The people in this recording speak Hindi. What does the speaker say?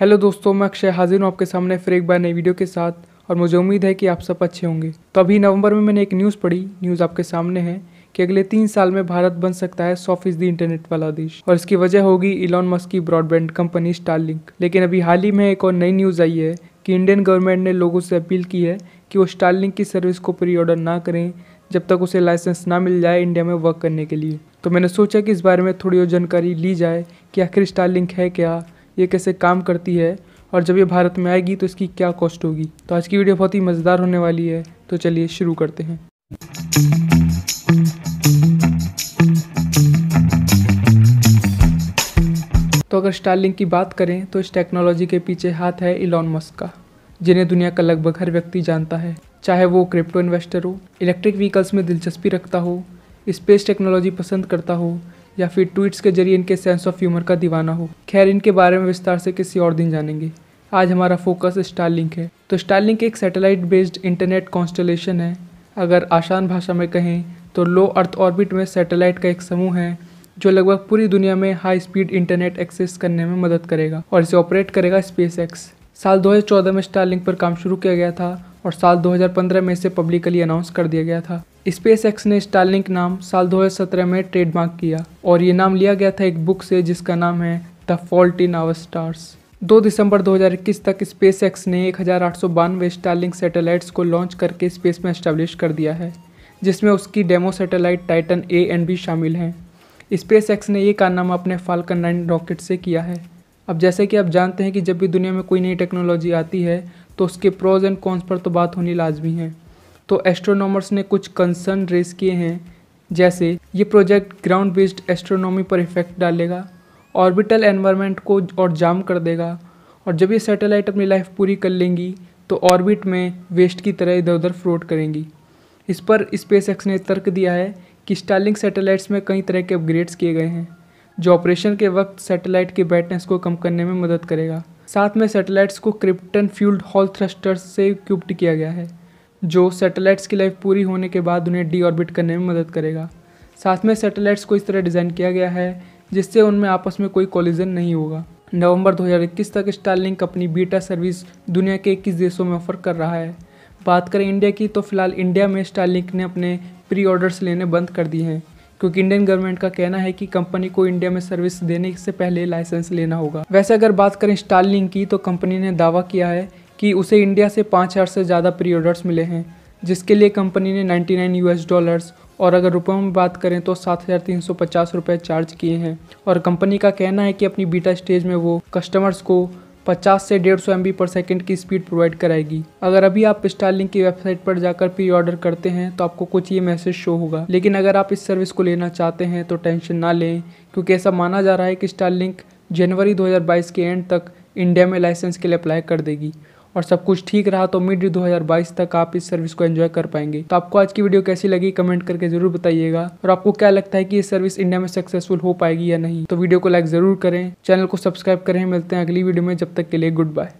हेलो दोस्तों मैं अक्षय हाजिर हूँ आपके सामने फिर एक बार नई वीडियो के साथ और मुझे उम्मीद है कि आप सब अच्छे होंगे तो अभी नवंबर में मैंने एक न्यूज़ पढ़ी न्यूज़ आपके सामने है कि अगले तीन साल में भारत बन सकता है सौ फीसदी इंटरनेट वाला देश और इसकी वजह होगी इलॉन मस्क की ब्रॉडबैंड कंपनी स्टारलिंक लेकिन अभी हाल ही में एक और नई न्यूज़ आई है कि इंडियन गवर्नमेंट ने लोगों से अपील की है कि वो स्टारलिंक की सर्विस को प्री ऑर्डर ना करें जब तक उसे लाइसेंस ना मिल जाए इंडिया में वर्क करने के लिए तो मैंने सोचा कि इस बारे में थोड़ी और जानकारी ली जाए कि आखिर स्टारलिंक है क्या ये कैसे काम करती है और जब ये भारत में आएगी तो इसकी क्या कॉस्ट होगी तो आज की वीडियो बहुत ही मज़ेदार होने वाली है तो चलिए शुरू करते हैं तो अगर स्टारलिंक की बात करें तो इस टेक्नोलॉजी के पीछे हाथ है इलॉन मस्क का जिन्हें दुनिया का लगभग हर व्यक्ति जानता है चाहे वो क्रिप्टो इन्वेस्टर हो इलेक्ट्रिक व्हीकल्स में दिलचस्पी रखता हो स्पेस टेक्नोलॉजी पसंद करता हो या फिर ट्वीट्स के जरिए इनके सेंस ऑफ ह्यूमर का दीवाना हो खैर इनके बारे में विस्तार से किसी और दिन जानेंगे आज हमारा फोकस स्टारलिंक है तो स्टारलिंक एक सैटेलाइट बेस्ड इंटरनेट कॉन्स्टलेशन है अगर आसान भाषा में कहें तो लो अर्थ ऑर्बिट में सैटेलाइट का एक समूह है जो लगभग पूरी दुनिया में हाई स्पीड इंटरनेट एक्सेस करने में मदद करेगा और इसे ऑपरेट करेगा स्पेस एक्स साल 2014 में स्टारलिंक पर काम शुरू किया गया था और साल 2015 में इसे पब्लिकली अनाउंस कर दिया गया था स्पेस एक्स ने स्टालिंग नाम साल 2017 में ट्रेडमार्क किया और ये नाम लिया गया था एक बुक से जिसका नाम है the fault in our stars दो दिसंबर 2021 तक स्पेस एक्स ने एक हज़ार आठ सौ बानवे स्टारलिंक सैटेलाइट्स को लॉन्च करके स्पेस में इस्टेब्लिश कर दिया है जिसमें उसकी demo satellite Titan A and B शामिल हैं स्पेस एक्स ने ये कारनामा अपने फाल्कन नाइन रॉकेट से किया है अब जैसे कि आप जानते हैं कि जब भी दुनिया में कोई नई टेक्नोलॉजी आती है तो उसके प्रोज एंड कॉन्स पर तो बात होनी लाजमी है तो एस्ट्रोनॉमर्स ने कुछ कंसर्न रेज किए हैं जैसे ये प्रोजेक्ट ग्राउंड बेस्ड एस्ट्रोनॉमी पर इफेक्ट डालेगा ऑर्बिटल एनवायरनमेंट को और जाम कर देगा और जब ये सैटेलाइट अपनी लाइफ पूरी कर लेंगी तो ऑर्बिट में वेस्ट की तरह इधर उधर फ्लोट करेंगी इस पर स्पेस एक्स ने तर्क दिया है कि स्टार्लिंग सैटेलाइट्स में कई तरह के अपग्रेड्स किए गए हैं जो ऑपरेशन के वक्त सैटेलाइट की ब्राइटनेस को कम करने में मदद करेगा साथ में सैटेलाइट्स को क्रिप्टन फ्यूल्ड हॉल थ्रस्टर्स से क्यूब्ड किया गया है जो सैटेलाइट्स की लाइफ पूरी होने के बाद उन्हें डी ऑर्बिट करने में मदद करेगा साथ में सैटेलाइट्स को इस तरह डिज़ाइन किया गया है जिससे उनमें आपस में कोई कॉलिजन नहीं होगा नवंबर 2021 तक स्टारलिंक अपनी बीटा सर्विस दुनिया के 21 देशों में ऑफर कर रहा है बात करें इंडिया की तो फिलहाल इंडिया में स्टारलिंक ने अपने प्री ऑर्डर्स लेने बंद कर दिए हैं क्योंकि इंडियन गवर्नमेंट का कहना है कि कंपनी को इंडिया में सर्विस देने से पहले लाइसेंस लेना होगा वैसे अगर बात करें स्टारलिंक की तो कंपनी ने दावा किया है कि उसे इंडिया से पाँच हज़ार से ज़्यादा प्री ऑर्डर्स मिले हैं जिसके लिए कंपनी ने 99 एस डॉलर्स और अगर रुपयों में बात करें तो सात हज़ार तीन सौ पचास रुपये चार्ज किए हैं और कंपनी का कहना है कि अपनी बीटा स्टेज में वो कस्टमर्स को पचास से डेढ़ सौ एम पर सेकेंड की स्पीड प्रोवाइड कराएगी अगर अभी आप स्टारलिंक की वेबसाइट पर जाकर प्री ऑर्डर करते हैं तो आपको कुछ ये मैसेज शो होगा लेकिन अगर आप इस सर्विस को लेना चाहते हैं तो टेंशन ना लें क्योंकि ऐसा माना जा रहा है कि स्टारलिंक जनवरी 2022 के एंड तक इंडिया में लाइसेंस के लिए अप्लाई कर देगी और सब कुछ ठीक रहा तो मिड 2022 तक आप इस सर्विस को एंजॉय कर पाएंगे तो आपको आज की वीडियो कैसी लगी कमेंट करके जरूर बताइएगा और आपको क्या लगता है कि ये सर्विस इंडिया में सक्सेसफुल हो पाएगी या नहीं तो वीडियो को लाइक जरूर करें चैनल को सब्सक्राइब करें मिलते हैं अगली वीडियो में जब तक के लिए गुड बाय